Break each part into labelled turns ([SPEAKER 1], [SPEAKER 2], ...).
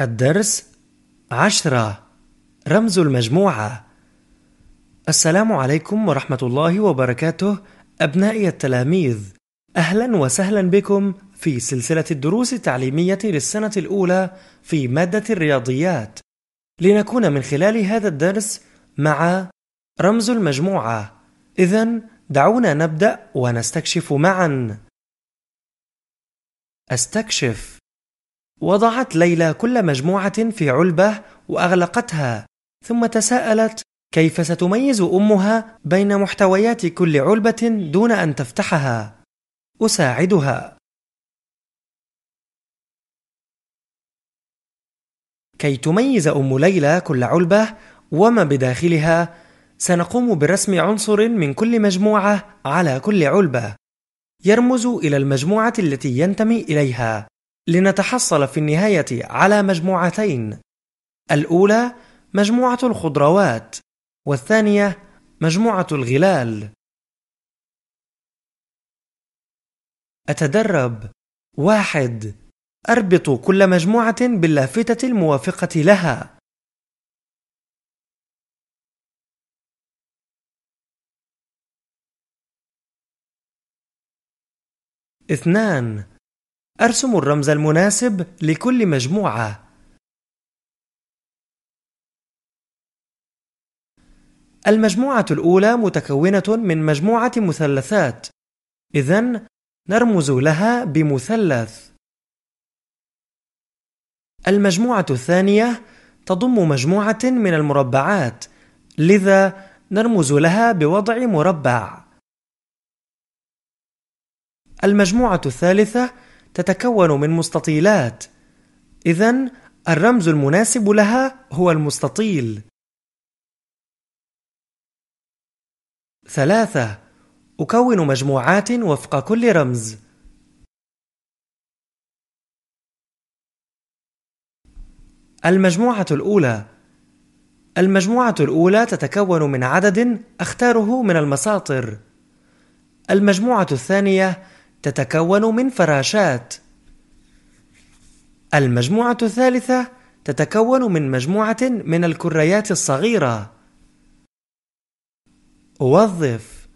[SPEAKER 1] الدرس عشرة رمز المجموعة السلام عليكم ورحمة الله وبركاته أبنائي التلاميذ أهلا وسهلا بكم في سلسلة الدروس التعليمية للسنة الأولى في مادة الرياضيات لنكون من خلال هذا الدرس مع رمز المجموعة إذا دعونا نبدأ ونستكشف معا استكشف وضعت ليلى كل مجموعة في علبة وأغلقتها ثم تساءلت كيف ستميز أمها بين محتويات كل علبة دون أن تفتحها؟ أساعدها كي تميز أم ليلى كل علبة وما بداخلها سنقوم برسم عنصر من كل مجموعة على كل علبة يرمز إلى المجموعة التي ينتمي إليها لنتحصل في النهاية على مجموعتين الأولى مجموعة الخضروات والثانية مجموعة الغلال أتدرب واحد أربط كل مجموعة باللافتة الموافقة لها اثنان أرسم الرمز المناسب لكل مجموعة المجموعة الأولى متكونة من مجموعة مثلثات إذا نرمز لها بمثلث المجموعة الثانية تضم مجموعة من المربعات لذا نرمز لها بوضع مربع المجموعة الثالثة تتكون من مستطيلات إذا الرمز المناسب لها هو المستطيل ثلاثة أكون مجموعات وفق كل رمز المجموعة الأولى المجموعة الأولى تتكون من عدد أختاره من المساطر المجموعة الثانية تتكون من فراشات المجموعة الثالثة تتكون من مجموعة من الكريات الصغيرة وظف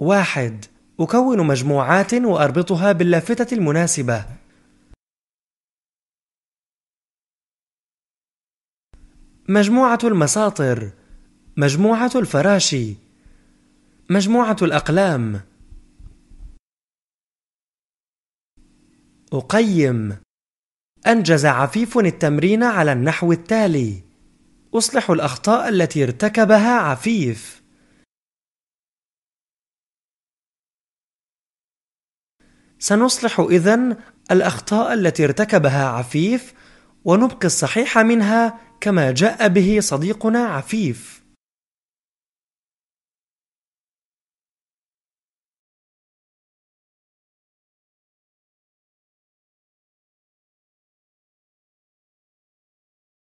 [SPEAKER 1] واحد أكون مجموعات وأربطها باللافتة المناسبة مجموعة المساطر مجموعة الفراشي مجموعة الأقلام أقيم أنجز عفيف التمرين على النحو التالي أصلح الأخطاء التي ارتكبها عفيف سنصلح إذن الأخطاء التي ارتكبها عفيف ونبقي الصحيح منها كما جاء به صديقنا عفيف